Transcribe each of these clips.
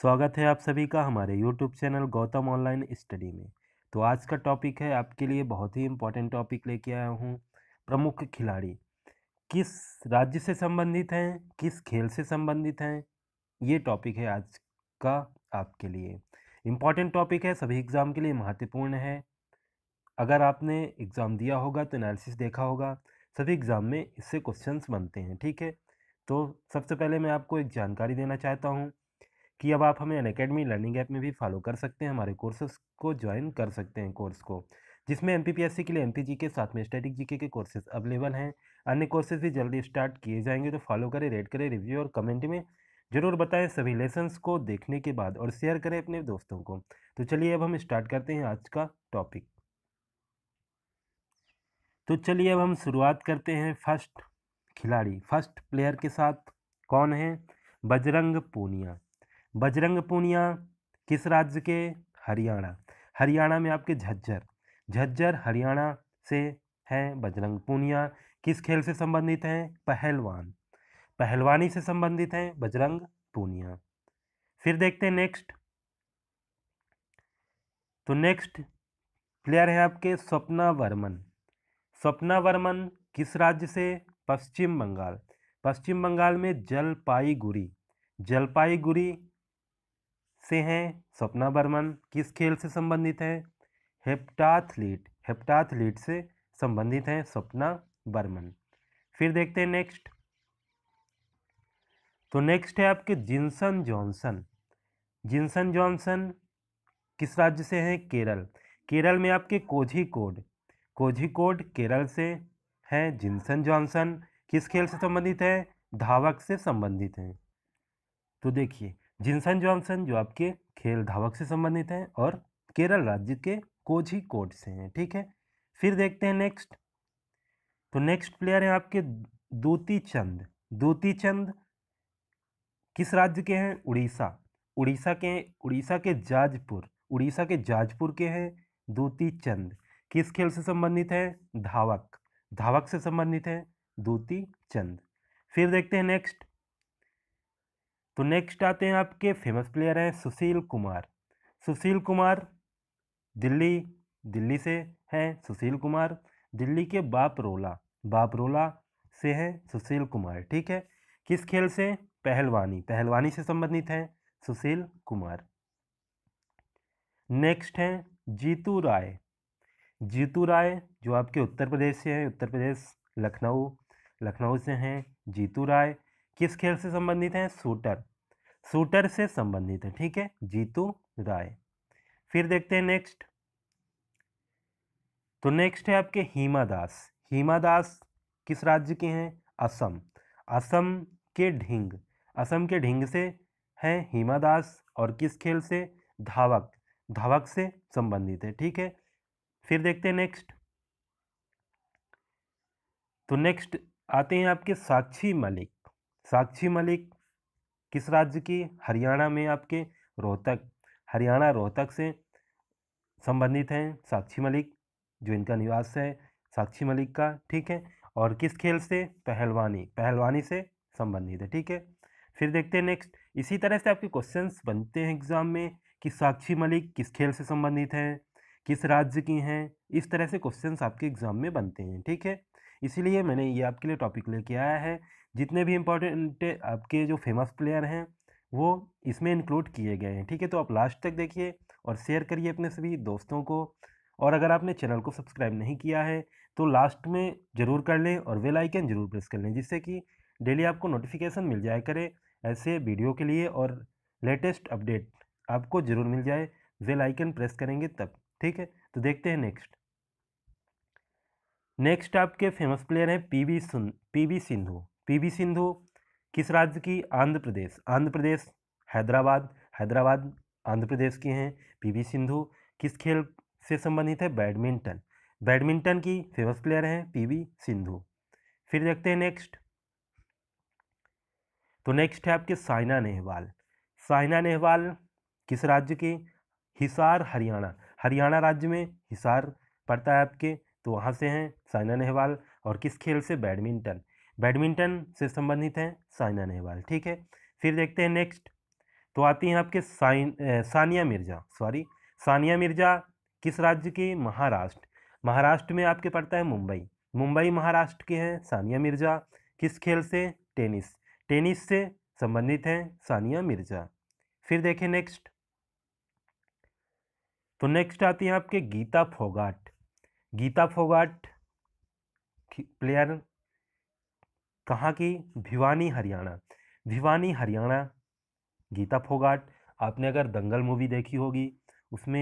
स्वागत है आप सभी का हमारे YouTube channel Gautam online study में तो आज का टॉपिक है आपके लिए बहुत ही इम्पोर्टेंट टॉपिक लेके आया हूँ प्रमुख खिलाड़ी किस राज्य से संबंधित हैं किस खेल से संबंधित हैं ये टॉपिक है आज का आपके लिए इम्पॉर्टेंट टॉपिक है सभी एग्ज़ाम के लिए महत्वपूर्ण है अगर आपने एग्ज़ाम दिया होगा तो एनालिसिस देखा होगा सभी एग्ज़ाम में इससे क्वेश्चंस बनते हैं ठीक है तो सबसे पहले मैं आपको एक जानकारी देना चाहता हूँ कि अब आप हमें अनकेडमी अकेडमी लर्निंग ऐप में भी फॉलो कर सकते हैं हमारे कोर्सेस को ज्वाइन कर सकते हैं कोर्स को जिसमें एम के लिए एम के साथ में स्टैटिक जीके के कोर्सेज अवेलेबल हैं अन्य कोर्सेज भी जल्दी स्टार्ट किए जाएंगे तो फॉलो करें रेड करें रिव्यू और कमेंट में ज़रूर बताएं सभी लेसन्स को देखने के बाद और शेयर करें अपने दोस्तों को तो चलिए अब हम स्टार्ट करते हैं आज का टॉपिक तो चलिए अब हम शुरुआत करते हैं फर्स्ट खिलाड़ी फर्स्ट प्लेयर के साथ कौन है बजरंग पूनिया बजरंग पूनिया किस राज्य के हरियाणा हरियाणा में आपके झज्जर झज्जर हरियाणा से हैं बजरंग पूनिया किस खेल से संबंधित हैं पहलवान पहलवानी से संबंधित हैं बजरंग पूनिया फिर देखते हैं नेक्स्ट तो नेक्स्ट प्लेयर है आपके स्वप्ना वर्मन स्वप्ना वर्मन किस राज्य से पश्चिम बंगाल पश्चिम बंगाल में जलपाईगुड़ी जलपाईगुड़ी से हैं सपना बर्मन किस खेल से संबंधित हैं हेप्टाथलीट हेप्टाथलीट से संबंधित हैं सपना बर्मन फिर देखते हैं नेक्स्ट तो नेक्स्ट है आपके जिन्सन जॉनसन जिनसन जॉनसन किस राज्य से हैं केरल केरल में आपके कोझी कोड कोझी कोड केरल से हैं जिनसन जॉनसन किस खेल से संबंधित हैं धावक से संबंधित हैं तो देखिए जिनसन जॉनसन जो आपके खेल धावक से संबंधित हैं और केरल राज्य के कोझी कोट से हैं ठीक है फिर देखते हैं नेक्स्ट तो नेक्स्ट प्लेयर हैं आपके दूती चंद दूती चंद किस राज्य के हैं उड़ीसा उड़ीसा के उड़ीसा के जाजपुर उड़ीसा के जाजपुर के हैं दूती चंद किस खेल से संबंधित है धावक धावक से संबंधित है दूती चंद फिर देखते हैं नेक्स्ट तो नेक्स्ट आते हैं आपके फेमस प्लेयर हैं सुशील कुमार सुशील कुमार दिल्ली दिल्ली से हैं सुशील कुमार दिल्ली के बापरोला बापरोला से हैं सुशील कुमार ठीक है किस खेल से पहलवानी पहलवानी से संबंधित हैं सुशील कुमार नेक्स्ट हैं जीतू राय जीतू राय जो आपके उत्तर प्रदेश से हैं उत्तर प्रदेश लखनऊ लखनऊ से हैं जीतू राय किस खेल से संबंधित हैं शूटर शूटर से संबंधित है ठीक है जीतू राय फिर देखते हैं नेक्स्ट तो नेक्स्ट है आपके हीमा दास हीमा दास किस राज्य के हैं असम असम के ढिंग असम के ढिंग से हैं हीमा दास और किस खेल से धावक धावक से संबंधित है ठीक है फिर देखते हैं नेक्स्ट तो नेक्स्ट आते हैं आपके साक्षी मलिक साक्षी मलिक किस राज्य की हरियाणा में आपके रोहतक हरियाणा रोहतक से संबंधित हैं साक्षी मलिक जो इनका निवास है साक्षी मलिक का ठीक है और किस खेल से पहलवानी पहलवानी से संबंधित है ठीक है फिर देखते हैं नेक्स्ट इसी तरह से आपके क्वेश्चंस बनते हैं एग्ज़ाम में कि साक्षी मलिक किस खेल से संबंधित हैं किस राज्य की हैं इस तरह से क्वेश्चंस आपके एग्ज़ाम में बनते हैं ठीक है इसीलिए मैंने ये आपके लिए टॉपिक लेके आया है जितने भी इम्पोर्टेंट आपके जो फेमस प्लेयर हैं वो इसमें इंक्लूड किए गए हैं ठीक है तो आप लास्ट तक देखिए और शेयर करिए अपने सभी दोस्तों को और अगर आपने चैनल को सब्सक्राइब नहीं किया है तो लास्ट में ज़रूर कर लें और वेल आइकन ज़रूर प्रेस कर लें जिससे कि डेली आपको नोटिफिकेशन मिल जाए करे ऐसे वीडियो के लिए और लेटेस्ट अपडेट आपको ज़रूर मिल जाए वेल आइकन प्रेस करेंगे तब ठीक है तो देखते हैं नेक्स्ट नेक्स्ट आपके फेमस प्लेयर हैं पी सुन सिंधु पीवी सिंधु किस राज्य की आंध्र प्रदेश आंध्र प्रदेश हैदराबाद हैदराबाद आंध्र प्रदेश की हैं पीवी सिंधु किस खेल से संबंधित है बैडमिंटन बैडमिंटन की फेमस प्लेयर हैं पीवी सिंधु फिर देखते हैं नेक्स्ट तो नेक्स्ट है आपके साइना नेहवाल साइना नेहवाल किस राज्य के हिसार हरियाणा हरियाणा राज्य में हिसार पड़ता है आपके तो वहाँ से हैं साइना नेहवाल और किस खेल से बैडमिंटन बैडमिंटन से संबंधित हैं साइना नेहवाल ठीक है फिर देखते हैं नेक्स्ट तो आती हैं आपके साइन सानिया मिर्ज़ा सॉरी सानिया मिर्ज़ा किस राज्य की महाराष्ट्र महाराष्ट्र में आपके पड़ता है मुंबई मुंबई महाराष्ट्र के हैं सानिया मिर्ज़ा किस खेल से टेनिस टेनिस से संबंधित हैं सानिया मिर्ज़ा फिर देखें नेक्स्ट तो नेक्स्ट आती हैं आपके गीता फोगाट गीता फोगाट प्लेयर कहाँ की भिवानी हरियाणा भिवानी हरियाणा गीता फोगाट आपने अगर दंगल मूवी देखी होगी उसमें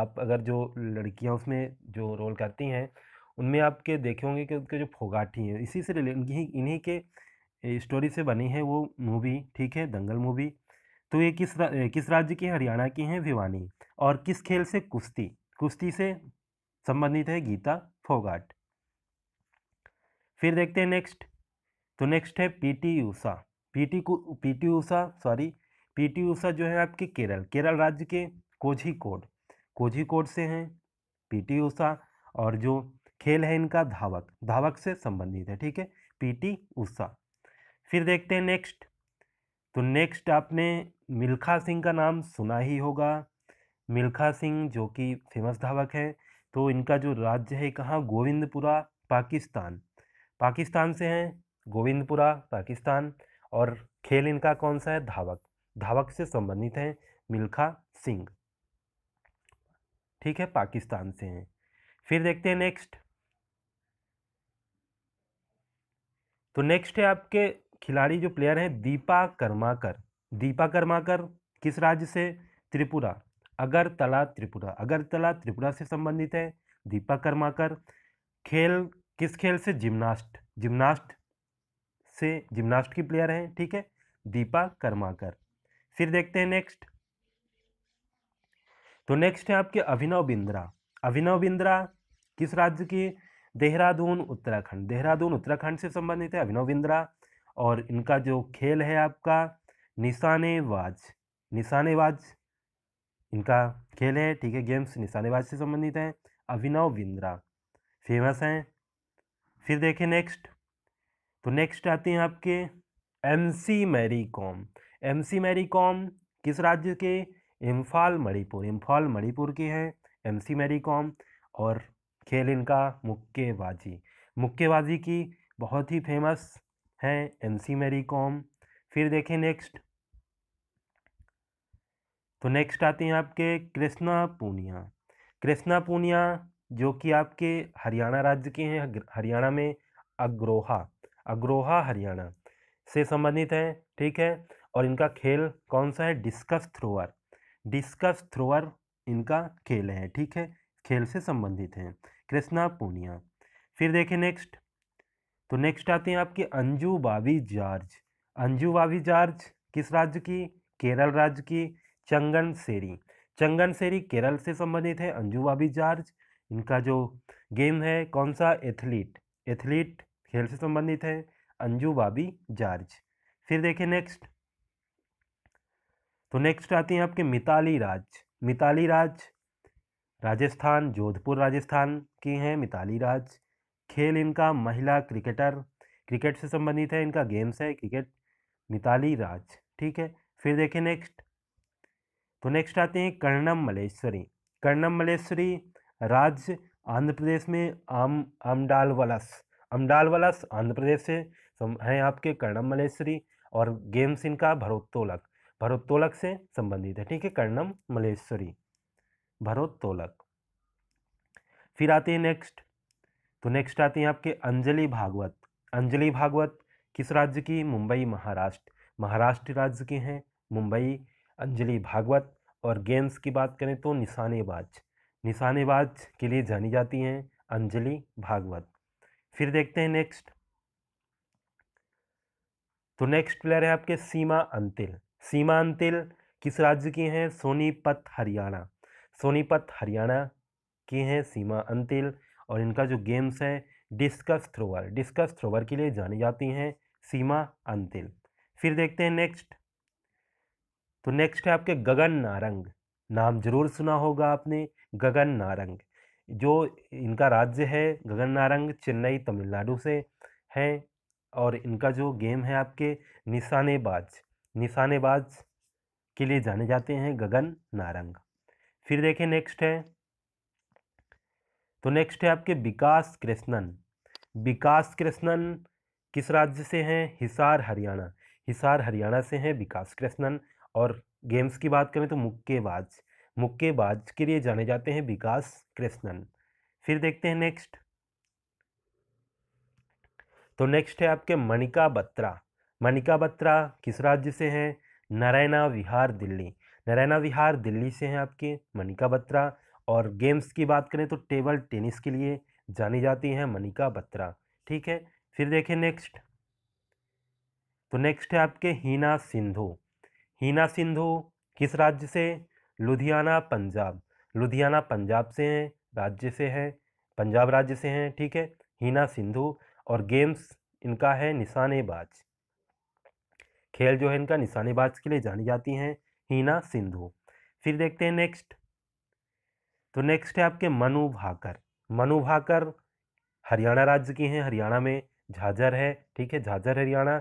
आप अगर जो लड़कियां उसमें जो रोल करती हैं उनमें आपके देखे होंगे कि उनके जो फोगाटी हैं इसी से इन्हीं के स्टोरी से बनी है वो मूवी ठीक है दंगल मूवी तो ये किस रा, किस राज्य की हरियाणा की हैं भिवानी और किस खेल से कुश्ती कुश्ती से संबंधित है गीता फोगाट फिर देखते हैं नेक्स्ट तो नेक्स्ट है P T Usha P T को P T Usha sorry P T Usha जो है आपके केरल केरल राज्य के कोझी कोड कोझी कोड से हैं पी टी ऊषा और जो खेल है इनका धावक धावक से संबंधित है ठीक है पी टी ऊषा फिर देखते हैं नेक्स्ट तो नेक्स्ट आपने मिल्खा सिंह का नाम सुना ही होगा मिल्खा सिंह जो कि फेमस धावक हैं तो इनका जो राज्य है कहाँ गोविंदपुरा पाकिस्तान पाकिस्तान से हैं गोविंदपुरा पाकिस्तान और खेल इनका कौन सा है धावक धावक से संबंधित हैं मिल्खा सिंह ठीक है पाकिस्तान से हैं फिर देखते हैं नेक्स्ट तो नेक्स्ट है आपके खिलाड़ी जो प्लेयर हैं दीपा कर्माकर दीपा कर्माकर किस राज्य से त्रिपुरा अगरतला त्रिपुरा अगरतला त्रिपुरा से संबंधित है दीपा कर्माकर खेल किस खेल से जिम्नास्ट जिम्नास्ट से जिम्नास्ट की प्लेयर हैं ठीक है दीपा कर्माकर फिर देखते हैं नेक्स्ट तो नेक्स्ट है आपके अभिनव बिंद्रा अभिनव बिंद्रा किस राज्य की देहरादून उत्तराखंड देहरादून उत्तराखंड से संबंधित है अभिनव बिंद्रा और इनका जो खेल है आपका निशानेबाज निशानेबाज इनका खेल है ठीक है गेम्स निशानेबाज से संबंधित हैं अभिनव बिंद्रा फेमस हैं फिर देखें नेक्स्ट तो नेक्स्ट आते हैं आपके M C Mary Kom M C Mary Kom किस राज्य के इम्फाल मणिपुर इम्फाल मणिपुर के हैं एम सी मैरी कॉम और खेल इनका मुक्केबाजी मुक्केबाजी की बहुत ही फेमस हैं एम सी मैरी कॉम फिर देखें नेक्स्ट तो नेक्स्ट आते हैं आपके कृष्णा पूनिया कृष्णा पूनिया जो कि आपके हरियाणा राज्य के हैं हरियाणा में अग्रोहा अग्रोहा हरियाणा से संबंधित हैं ठीक है और इनका खेल कौन सा है डिस्कस थ्रोअर डिस्कस थ्रोअर इनका खेल है ठीक है खेल से संबंधित हैं कृष्णा पूनिया फिर देखें नेक्स्ट तो नेक्स्ट आते हैं आपके अंजू बाबी जॉर्ज अंजू बाबी जॉर्ज किस राज्य की केरल राज्य की चंगन सेरी चंगन सेरी केरल से संबंधित है अंजू बाबी जॉर्ज इनका जो गेम है कौन सा एथलीट एथलीट खेल से संबंधित है अंजू बाबी जॉर्ज फिर देखें नेक्स्ट तो नेक्स्ट आती हैं आपके मिताली राज मिताली राज राजस्थान जोधपुर राजस्थान की हैं मिताली राज खेल इनका महिला क्रिकेटर क्रिकेट से संबंधित है इनका गेम्स है क्रिकेट मिताली राज ठीक है फिर देखें नेक्स्ट तो नेक्स्ट आते हैं कर्णम मलेश्वरी कर्णम मलेश्वरी राज्य आंध्र प्रदेश में आम आमडालवलस वलस अम्डालवाला आंध्र प्रदेश से हैं आपके कर्णम मलेश्वरी और गेम्स इनका भरोत्तोलक भरोत्तोलक से संबंधित है ठीक है कर्णम मलेश्वरी भरोत्तोलक फिर आते हैं नेक्स्ट तो नेक्स्ट आते हैं आपके अंजलि भागवत अंजलि भागवत किस राज्य की मुंबई महाराष्ट्र महाराष्ट्र राज्य के हैं मुंबई अंजलि भागवत और गेम्स की बात करें तो निशानेबाज निशानेबाज के लिए जानी जाती हैं अंजलि भागवत फिर देखते हैं नेक्स्ट तो नेक्स्ट प्लेयर है आपके सीमा अंतिल सीमा अंतिल किस राज्य की हैं सोनीपत हरियाणा सोनीपत हरियाणा की हैं सीमा अंतिल और इनका जो गेम्स है डिस्कस थ्रोवर डिस्कस थ्रोवर के लिए जानी जाती हैं सीमा अंतिल फिर देखते हैं नेक्स्ट तो नेक्स्ट है आपके गगन नारंग नाम जरूर सुना होगा आपने गगन नारंग जो इनका राज्य है गगन नारंग चेन्नई तमिलनाडु से हैं और इनका जो गेम है आपके निशानेबाज निशानेबाज के लिए जाने जाते हैं गगन नारंग फिर देखें नेक्स्ट है तो नेक्स्ट है आपके विकास कृष्णन विकास कृष्णन किस राज्य से हैं हिसार हरियाणा हिसार हरियाणा से हैं विकास कृष्णन और गेम्स की बात करें तो मुक्केबाज मुक्केबाज के लिए जाने जाते हैं विकास कृष्णन फिर देखते हैं नेक्स्ट तो नेक्स्ट है आपके मणिका बत्रा मणिका बत्रा किस राज्य से हैं नारायणा विहार दिल्ली नारायणा विहार दिल्ली से हैं आपके मनिका बत्रा और गेम्स की बात करें तो टेबल टेनिस के लिए जानी जाती हैं मनिका बत्रा ठीक है फिर देखें नेक्स्ट तो नेक्स्ट है आपके हीना सिंधु हीना सिंधु किस राज्य से लुधियाना पंजाब लुधियाना पंजाब से हैं राज्य से हैं पंजाब राज्य से हैं ठीक है हीना सिंधु और गेम्स इनका है निशानेबाज खेल जो है इनका निशानेबाज के लिए जानी जाती हैं हीना सिंधु फिर देखते हैं नेक्स्ट तो नेक्स्ट है आपके मनु भाकर मनु भाकर हरियाणा राज्य की हैं हरियाणा में झाझर है ठीक है झाझर हरियाणा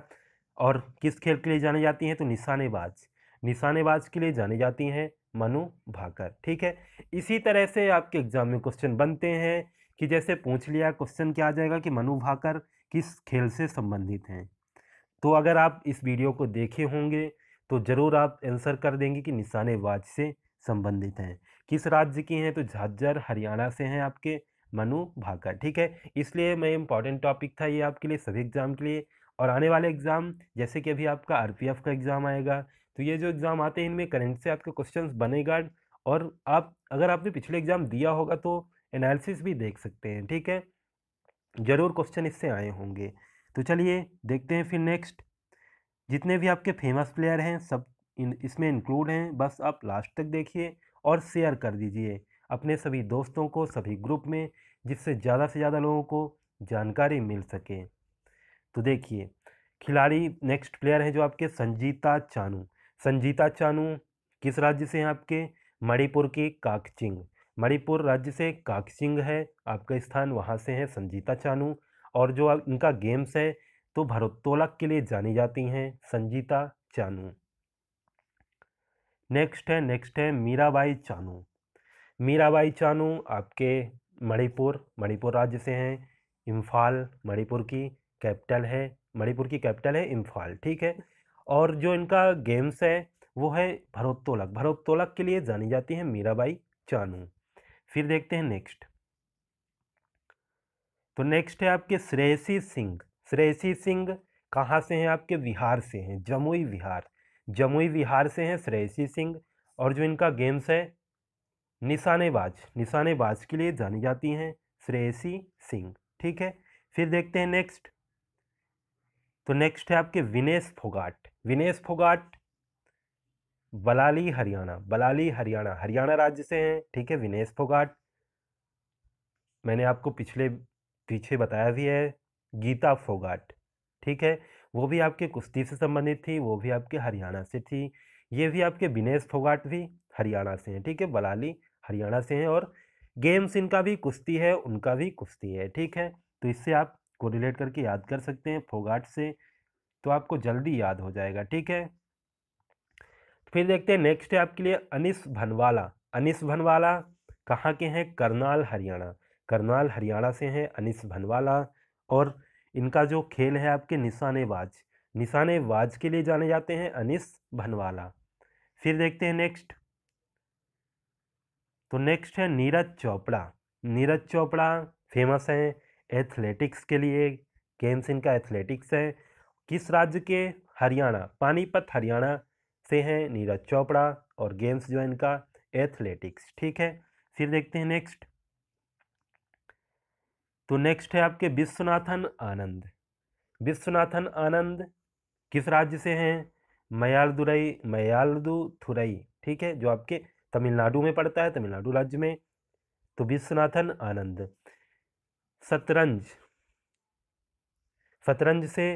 और किस खेल के लिए जानी जाती हैं तो निशानेबाज निशानेबाज के लिए जानी जाती हैं मनु भाकर ठीक है इसी तरह से आपके एग्जाम में क्वेश्चन बनते हैं कि जैसे पूछ लिया क्वेश्चन क्या आ जाएगा कि मनु भाकर किस खेल से संबंधित हैं तो अगर आप इस वीडियो को देखे होंगे तो ज़रूर आप आंसर कर देंगे कि निशानेबाज से संबंधित हैं किस राज्य की हैं तो झज्जर हरियाणा से हैं आपके मनु भाकर ठीक है इसलिए मैं इंपॉर्टेंट टॉपिक था ये आपके लिए सभी एग्ज़ाम के लिए और आने वाले एग्ज़ाम जैसे कि अभी आपका आरपीएफ का एग्ज़ाम आएगा तो ये जो एग्ज़ाम आते हैं इनमें करंट से आपके क्वेश्चन बनेगा और आप अगर आपने पिछले एग्ज़ाम दिया होगा तो एनालिसिस भी देख सकते हैं ठीक है ज़रूर क्वेश्चन इससे आए होंगे तो चलिए देखते हैं फिर नेक्स्ट जितने भी आपके फेमस प्लेयर हैं सब इन इसमें इंक्लूड हैं बस आप लास्ट तक देखिए और शेयर कर दीजिए अपने सभी दोस्तों को सभी ग्रुप में जिससे ज़्यादा से ज़्यादा लोगों को जानकारी मिल सके तो देखिए खिलाड़ी नेक्स्ट प्लेयर हैं जो आपके संजीता चानू संजीता चानू किस राज्य से हैं आपके मणिपुर के काकचिंग मणिपुर राज्य से काकचिंग है आपका स्थान वहाँ से है संजीता चानू और जो इनका गेम्स है तो भरोत्तोलक के लिए जानी जाती हैं संजीता चानू नेक्स्ट है नेक्स्ट है मीराबाई चानू मीराबाई चानू आपके मणिपुर मणिपुर राज्य से हैं इम्फाल मणिपुर की कैपिटल है मणिपुर की कैपिटल है इम्फाल ठीक है और जो इनका गेम्स है वो है भरोत्तोलक भरोत्तोलक के लिए जानी जाती है मीराबाई चानू फिर देखते हैं नेक्स्ट तो नेक्स्ट है आपके श्रेयसी सिंह श्रेयसी सिंह कहाँ से हैं आपके बिहार से हैं जमुई बिहार जमुई बिहार से हैं श्रेयसी सिंह और जो इनका गेम्स है निशानेबाज निशानेबाज के लिए जानी जाती हैं श्रेयसी सिंह ठीक है फिर देखते हैं नेक्स्ट तो नेक्स्ट है आपके विनेश फोगाट विनेश फोगाट बलाली हरियाणा बलाली हरियाणा हरियाणा राज्य से हैं ठीक है विनेश फोगाट मैंने आपको पिछले पीछे बताया भी है गीता फोगाट ठीक है वो भी आपके कुश्ती से संबंधित थी वो भी आपके हरियाणा से थी ये भी आपके विनेश फोगाट भी हरियाणा से हैं ठीक है बलाली हरियाणा से हैं और गेम्स इनका भी कुश्ती है उनका भी कुश्ती है ठीक है तो इससे आप को रिलेट करके याद कर सकते हैं फोगाट से तो आपको जल्दी याद हो जाएगा ठीक है फिर देखते हैं नेक्स्ट है आपके लिए अनिस भनवाला अनिस भनवाला कहाँ के हैं करनाल हरियाणा करनाल हरियाणा से हैं अनिस भनवाला और इनका जो खेल है आपके निशानेबाज निशानेबाज के लिए जाने जाते हैं अनिस भनवाला फिर देखते हैं नेक्स्ट तो नेक्स्ट है नीरज चोपड़ा नीरज चोपड़ा फेमस हैं एथलेटिक्स के लिए गेम्स इनका एथलेटिक्स है किस राज्य के हरियाणा पानीपत हरियाणा से हैं नीरज चोपड़ा और गेम्स जो इनका एथलेटिक्स ठीक है फिर देखते हैं नेक्स्ट तो नेक्स्ट है आपके विश्वनाथन आनंद विश्वनाथन आनंद किस राज्य से हैं मयालदुरई मयालदु थुरई ठीक है जो आपके तमिलनाडु में पड़ता है तमिलनाडु राज्य में तो विश्वनाथन आनंद शतरंज शतरंज से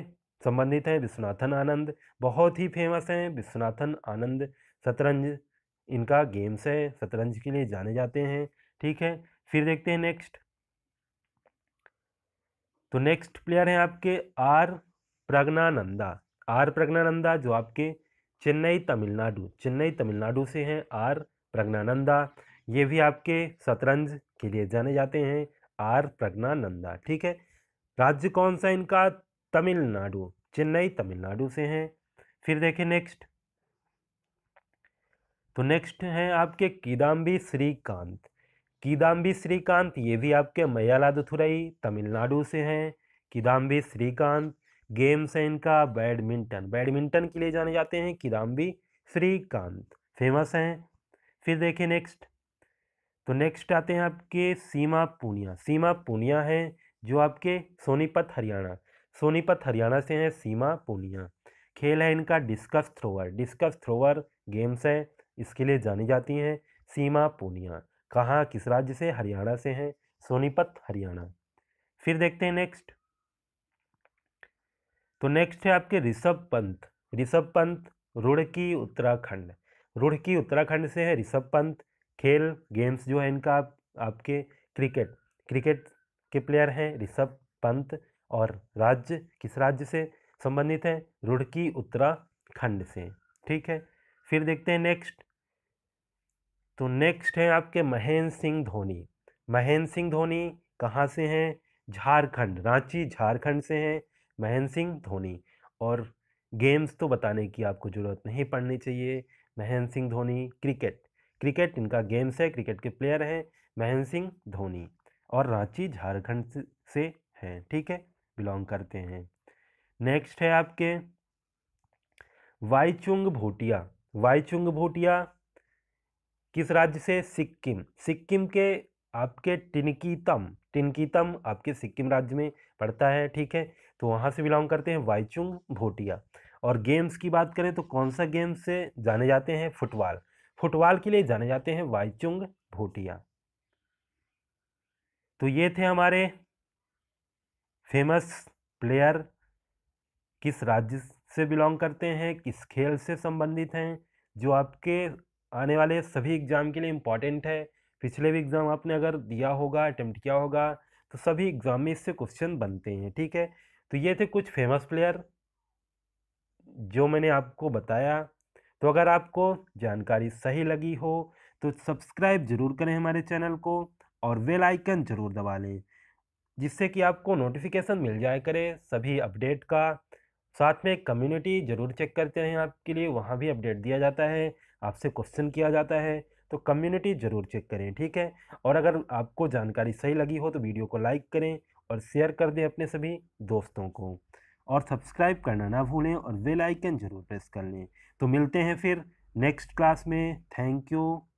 संबंधित हैं विश्वनाथन आनंद बहुत ही फेमस हैं विश्वनाथन आनंद शतरंज इनका गेम्स है शतरंज के लिए जाने जाते हैं ठीक है फिर देखते हैं नेक्स्ट तो नेक्स्ट प्लेयर हैं आपके आर प्रज्ञानंदा आर प्रज्ञानंदा जो आपके चेन्नई तमिलनाडु चेन्नई तमिलनाडु से हैं आर प्रज्ञानंदा ये भी आपके शतरंज के लिए जाने जाते हैं आर प्रज्ञानंदा ठीक है राज्य कौन सा इनका तमिलनाडु चेन्नई तमिलनाडु से हैं फिर देखें नेक्स्ट तो नेक्स्ट हैं आपके किदाम्बी श्रीकांत किदाम्बी श्रीकांत ये भी आपके मयालादुथुरई तमिलनाडु से हैं किदाम्बी श्रीकांत गेम्स है इनका बैडमिंटन बैडमिंटन के लिए जाने जाते हैं किदाम्बी श्रीकांत फेमस हैं फिर देखें नेक्स्ट तो नेक्स्ट आते हैं आपके सीमा पूनिया सीमा पूनिया हैं जो आपके सोनीपत हरियाणा सोनीपत हरियाणा से हैं सीमा पूनिया खेल है इनका discus thrower discus thrower games है इसके लिए जानी जाती हैं सीमा पूनिया कहाँ किस राज्य से हरियाणा से हैं सोनीपत हरियाणा फिर देखते हैं नेक्स्ट तो नेक्स्ट है आपके ऋषभ पंत ऋषभ पंत रुड़की उत्तराखंड रुड़की उत्तराखंड से है ऋषभ पंत खेल गेम्स जो है इनका आप, आपके क्रिकेट क्रिकेट के प्लेयर हैं ऋषभ पंत और राज्य किस राज्य से संबंधित है रुड़की उत्तराखंड से ठीक है फिर देखते हैं नेक्स्ट तो नेक्स्ट है आपके महेंद्र सिंह धोनी महेंद्र सिंह धोनी कहाँ से हैं झारखंड रांची झारखंड से हैं महेंद्र सिंह धोनी और गेम्स तो बताने की आपको ज़रूरत नहीं पड़नी चाहिए महेंद्र सिंह धोनी क्रिकेट क्रिकेट इनका गेम्स है क्रिकेट के प्लेयर हैं महेंद्र सिंह धोनी और रांची झारखंड से हैं ठीक है बिलोंग करते हैं नेक्स्ट है आपके वाईचुंग भोटिया वाईचुंग भोटिया किस राज्य से सिक्किम सिक्किम के आपके टिनकीतम टिनकीतम आपके सिक्किम राज्य में पड़ता है ठीक है तो वहाँ से बिलोंग करते हैं वाईचुंग भोटिया और गेम्स की बात करें तो कौन सा गेम से जाने जाते हैं फुटबॉल फुटबॉल के लिए जाने जाते हैं वाईचुंग भोटिया तो ये थे हमारे फेमस प्लेयर किस राज्य से बिलोंग करते हैं किस खेल से संबंधित हैं जो आपके आने वाले सभी एग्ज़ाम के लिए इम्पॉर्टेंट है पिछले भी एग्ज़ाम आपने अगर दिया होगा अटैम्प्ट किया होगा तो सभी एग्ज़ाम में इससे क्वेश्चन बनते हैं ठीक है तो ये थे कुछ फेमस प्लेयर जो मैंने आपको बताया तो अगर आपको जानकारी सही लगी हो तो सब्सक्राइब ज़रूर करें हमारे चैनल को और वेल आइकन ज़रूर दबा लें जिससे कि आपको नोटिफिकेशन मिल जाए करे सभी अपडेट का साथ में कम्युनिटी ज़रूर चेक करते रहें आपके लिए वहाँ भी अपडेट दिया जाता है आपसे क्वेश्चन किया जाता है तो कम्युनिटी ज़रूर चेक करें ठीक है और अगर आपको जानकारी सही लगी हो तो वीडियो को लाइक करें और शेयर कर दें अपने सभी दोस्तों को और सब्सक्राइब करना ना भूलें और बेल आइकन ज़रूर प्रेस कर लें तो मिलते हैं फिर नेक्स्ट क्लास में थैंक यू